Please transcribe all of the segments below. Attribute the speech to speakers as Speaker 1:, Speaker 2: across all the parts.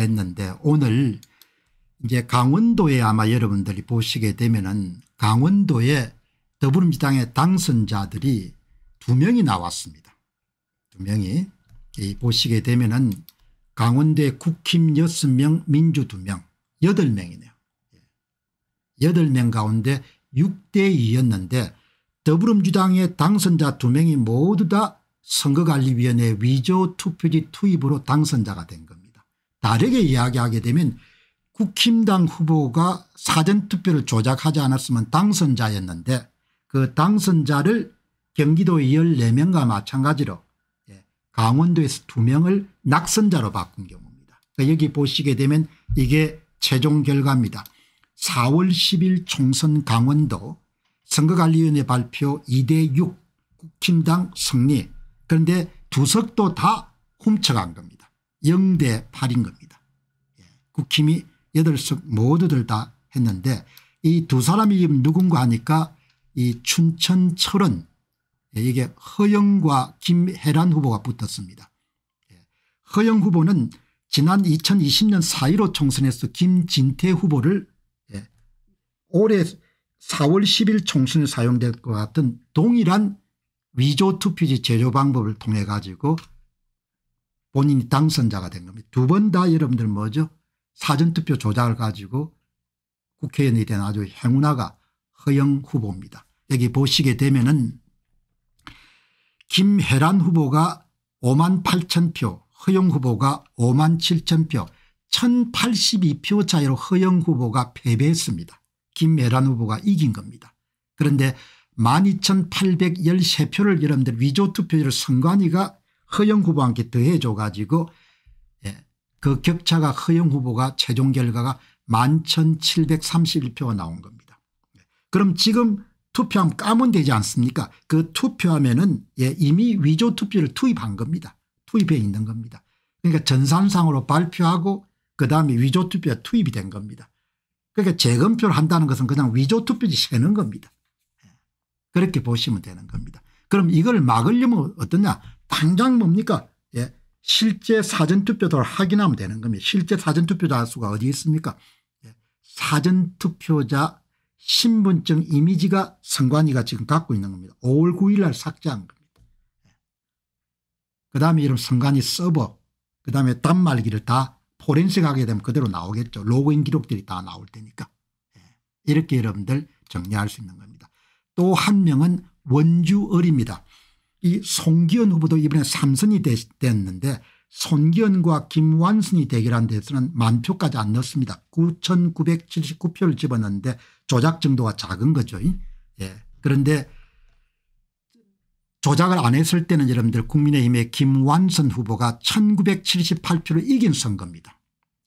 Speaker 1: 했는데 오늘 이제 강원도에 아마 여러분들이 보시게 되면은 강원도에 더불어민주당의 당선자들이 두 명이 나왔습니다. 두 명이 보시게 되면은 강원대 국힘 6명 민주 2명 8명이네요. 8명 예. 가운데 6대2였는데 더불어민주당의 당선자 2명이 모두 다 선거관리위원회 위조 투표지 투입으로 당선자가 된 겁니다. 다르게 이야기하게 되면 국힘당 후보가 사전투표를 조작하지 않았으면 당선자였는데 그 당선자를 경기도 14명과 마찬가지로 예, 강원도에서 2명을 낙선자로 바꾼 경우입니다. 그러니까 여기 보시게 되면 이게 최종 결과입니다. 4월 10일 총선 강원도 선거관리위원회 발표 2대 6 국힘당 승리 그런데 두석도 다 훔쳐간 겁니다. 0대 8인 겁니다. 예, 국힘이 8석 모두들 다 했는데 이 두 사람이 누군가 하니까 이 춘천 철은 예, 이게 허영과 김혜란 후보가 붙었습니다. 예, 허영 후보는 지난 2020년 4.15 총선에서 김진태 후보를 올해 4월 10일 총선에 사용될 것 같은 동일한 위조 투표지 제조 방법을 통해 가지고 본인이 당선자가 된 겁니다. 두 번 다 여러분들 뭐죠 사전투표 조작을 가지고 국회의원이 된 아주 행운아가 허영 후보입니다. 여기 보시게 되면은 김혜란 후보가 5만 8천 표 허영 후보가 5만 7천 표 1082표 차이로 허영 후보가 패배했습니다. 김혜란 후보가 이긴 겁니다. 그런데 12,813표를 여러분들 위조투표율 선관위가 허영 후보한테 더해줘가지고 예, 그 격차가 허영 후보가 최종 결과가 11,731표가 나온 겁니다. 예, 그럼 지금 투표하면 까면 되지 않습니까 그투표하면는 예, 이미 위조 투표를 투입한 겁니다. 투입해 있는 겁니다. 그러니까 전산상으로 발표하고 그다음에 위조 투표가 투입이 된 겁니다. 그러니까 재검표를 한다는 것은 그냥 위조 투표지 세는 겁니다. 예, 그렇게 보시면 되는 겁니다. 그럼 이걸 막으려면 어떠냐 당장 뭡니까 예. 실제 사전투표를 확인하면 되는 겁니다. 실제 사전투표자 수가 어디 있습니까 예. 사전투표자 신분증 이미지가 선관위가 지금 갖고 있는 겁니다. 5월 9일 날 삭제한 겁니다. 예. 그다음에 이런 선관위 서버 그다음에 단말기를 다 포렌식하게 되면 그대로 나오겠죠. 로그인 기록들이 다 나올 테니까. 예, 이렇게 여러분들 정리할 수 있는 겁니다. 또 한 명은 원주을입니다. 이 송기현 후보도 이번에 3선이 됐는데 손기현과 김완순이 대결한 데서는 만 표까지 안 넣었습니다. 9,979표를 집었는데 조작 정도가 작은 거죠. 예. 그런데 조작을 안 했을 때는 여러분들 국민의힘의 김완선 후보가 1978표를 이긴 선거입니다.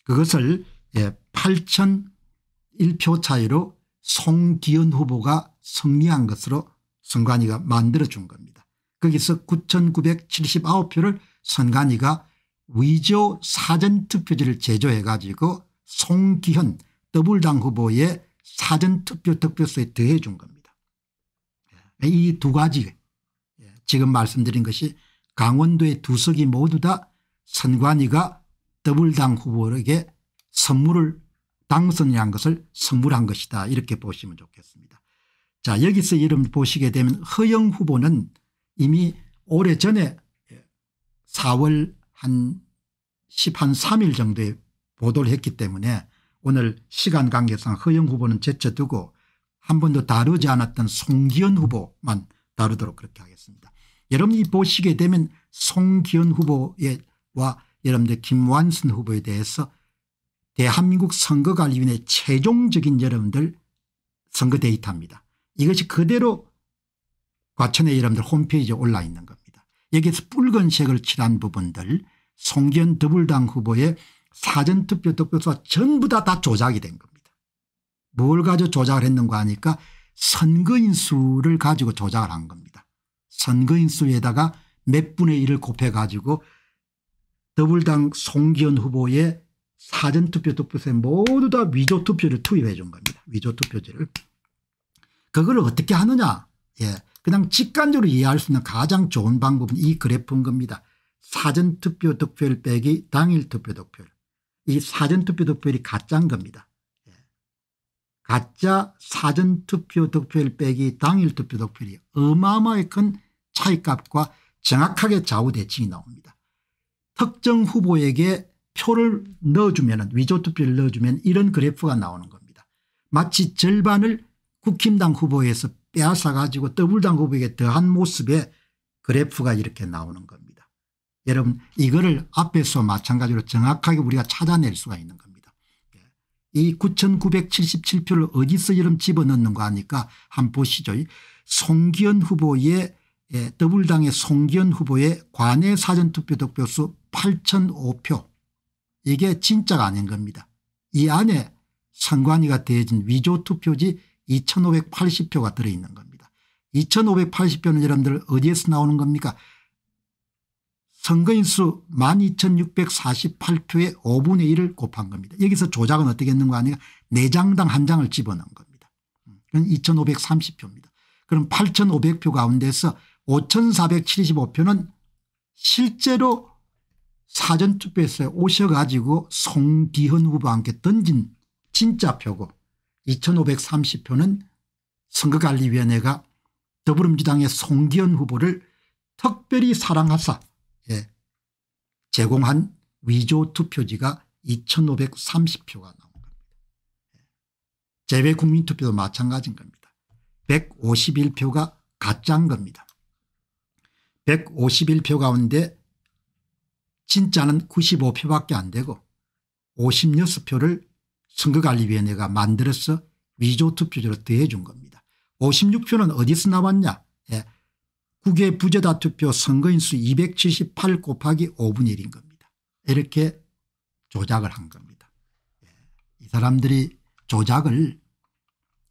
Speaker 1: 그것을 예, 8,001표 차이로 송기현 후보가 승리한 것으로 선관위가 만들어준 겁니다. 거기서 9979표를 선관위가 위조 사전투표지를 제조해 가지고 송기현 더블당 후보의 사전투표 득표수에 더해 준 겁니다. 예, 이두 가지 예, 지금 말씀드린 것이 강원도의 두 석이 모두 다 선관위가 더블당 후보에게 선물을 당선한 것을 선물한 것이다 이렇게 보시면 좋겠습니다. 자 여기서 이름 보시게 되면 허영 후보는 이미 오래전에 4월 예, 한 10, 한 3일 정도에 보도를 했기 때문에 오늘 시간 관계상 허영 후보는 제쳐두고 한 번도 다루지 않았던 송기현 후보만 다루도록 그렇게 하겠습니다. 여러분이 보시게 되면 송기현 후보와 여러분들 김완순 후보에 대해서 대한민국 선거관리위원회 최종적인 여러분들 선거 데이터입니다. 이것이 그대로 과천의 이름들 홈페이지에 올라 있는 겁니다. 여기서 붉은색을 칠한 부분들 송기현 더불당 후보의 사전투표 득표수가 전부 다, 다 조작이 된 겁니다. 뭘 가지고 조작을 했는가 하니까 선거인 수를 가지고 조작을 한 겁니다. 선거인 수에다가 몇 분의 1을 곱해 가지고 더불당 송기현 후보의 사전투표 득표수에 모두 다 위조투표를 투입해 준 겁니다. 위조투표제를. 그걸 어떻게 하느냐 예. 그냥 직관적으로 이해할 수 있는 가장 좋은 방법은 이 그래프인 겁니다. 사전투표 득표율 빼기 당일 투표 득표율. 이 사전투표 득표율이 가짜인 겁니다. 예. 가짜 사전투표 득표율 빼기 당일 투표 득표율이 어마어마하게 큰 차이값과 정확하게 좌우대칭이 나옵니다. 특정 후보에게 표를 넣어주면 위조투표를 넣어주면 이런 그래프가 나오는 겁니다. 마치 절반을 국힘당 후보에서 빼앗아 가지고 더블당국에게 더한 모습의 그래프가 이렇게 나오는 겁니다. 여러분 이거를 앞에서 마찬가지로 정확하게 우리가 찾아낼 수가 있는 겁니다. 예. 이 9977표를 어디서 이름 집어넣는가 하니까 한번 보시죠. 송기현 후보의 예, 더블당의 송기현 후보의 관외 사전투표 득표수 8,005표 이게 진짜가 아닌 겁니다. 이 안에 선관위가 대해진 위조투표지 2580표가 들어있는 겁니다. 2580표는 여러분들 어디에서 나오는 겁니까 선거인수 12,648표의 5분의 1을 곱한 겁니다. 여기서 조작은 어떻게 했는가 하니까 4장당 한장을 집어넣은 겁니다. 음, 그건 2,530표입니다. 그럼 8,500표 가운데서 5,475표는 실제로 사전투표에서 오셔가지고 송기현 후보와 함께 던진 진짜 표고 2530표는 선거관리위원회가 더불어민주당의 송기현 후보를 특별히 사랑하사 예. 제공한 위조 투표지가 2530표가 나온 겁니다. 예, 재외 국민투표도 마찬가지인 겁니다. 151표가 가짜인 겁니다. 151표 가운데 진짜는 95표밖에 안 되고 56표를 선거관리위원회가 만들어서 위조투표제로 더해준 겁니다. 56표는 어디서 나왔냐 예. 국외 부재다 투표 선거인수 278 곱하기 5분의 1인 겁니다. 이렇게 조작을 한 겁니다. 예. 이 사람들이 조작을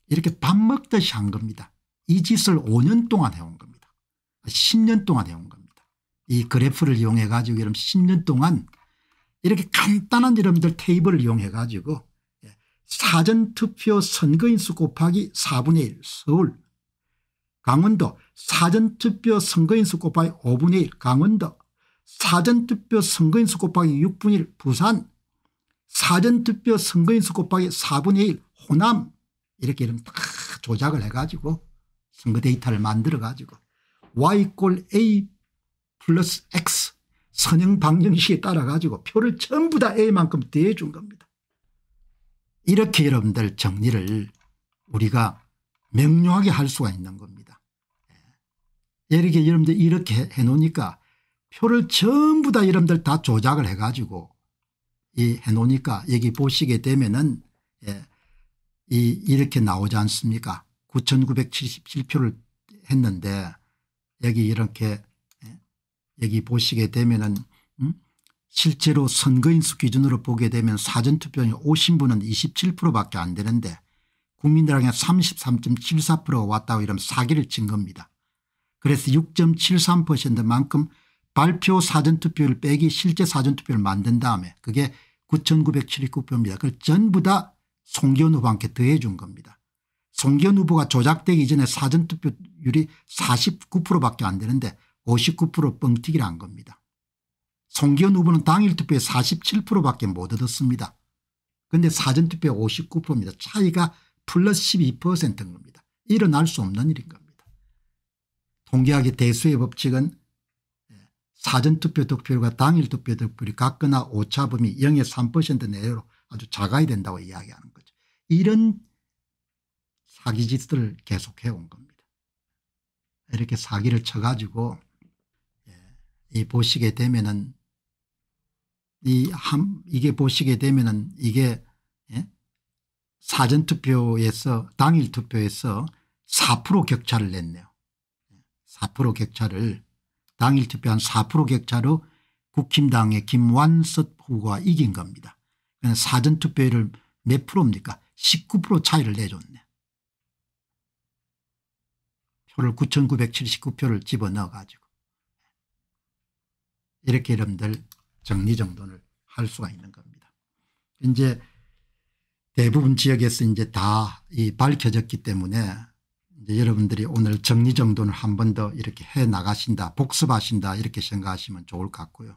Speaker 1: 이렇게 밥 먹듯이 한 겁니다. 이 짓을 5년 동안 해온 겁니다. 10년 동안 해온 겁니다. 이 그래프를 이용해 가지고 여러 10년 동안 이렇게 간단한 이름들 테이블을 이용해 가지고 사전투표 선거인수 곱하기 4분의 1 서울 강원도 사전투표 선거인수 곱하기 5분의 1 강원도 사전투표 선거인수 곱하기 6분의 1 부산 사전투표 선거인수 곱하기 4분의 1 호남 이렇게 이름 다 조작을 해가지고 선거 데이터를 만들어가지고 y꼴 a 플러스 x 선형 방정식에 따라 가지고 표를 전부 다 a만큼 대해준 겁니다. 이렇게 여러분들 정리를 우리가 명료하게 할 수가 있는 겁니다. 예. 이렇게 여러분들 이렇게 해놓으니까 표를 전부 다 여러분들 다 조작을 해가지고 이 해놓으니까 여기 보시게 되면은 예, 이 이렇게 나오지 않습니까? 9,977표를 했는데 여기 이렇게 예, 여기 보시게 되면은 음? 실제로 선거인수 기준으로 보게 되면 사전투표에 오신 분은 27%밖에 안 되는데 국민들에게 33.74%가 왔다고 이러면 사기를 친 겁니다. 그래서 6.73%만큼 발표 사전투표를 빼기 실제 사전투표를 만든 다음에 그게 9,979표입니다. 그걸 전부 다 송기현 후보한테 더해 준 겁니다. 송기현 후보가 조작되기 전에 사전투표율이 49%밖에 안 되는데 59% 뻥튀기를 한 겁니다. 송기현 후보는 당일 투표에 47%밖에 못 얻었습니다. 그런데 사전투표에 59%입니다. 차이가 플러스 12%인 겁니다. 일어날 수 없는 일인 겁니다. 통계학의 대수의 법칙은 예, 사전투표 득표율과 당일 투표 득표율이 같거나 오차범위 0의 3% 내외로 아주 작아야 된다고 이야기하는 거죠. 이런 사기짓을 계속해온 겁니다. 이렇게 사기를 쳐가지고 예, 이 보시게 되면은 이 함, 이게 보시게 되면은 이게 예? 사전투표에서 당일 투표에서 4% 격차를 냈네요. 4% 격차를 당일 투표한 4% 격차로 국힘당의 김완석 후보가 이긴 겁니다. 그러니까 사전투표율을 몇 프로입니까 19% 차이를 내줬네. 표를 9979표를 집어넣어 가지고 이렇게 여러분들 정리정돈을 할 수가 있는 겁니다. 이제 대부분 지역에서 이제 다 이 밝혀졌기 때문에 이제 여러분들이 오늘 정리정돈을 한 번 더 이렇게 해 나가신다 복습하신다 이렇게 생각하시면 좋을 것 같고요.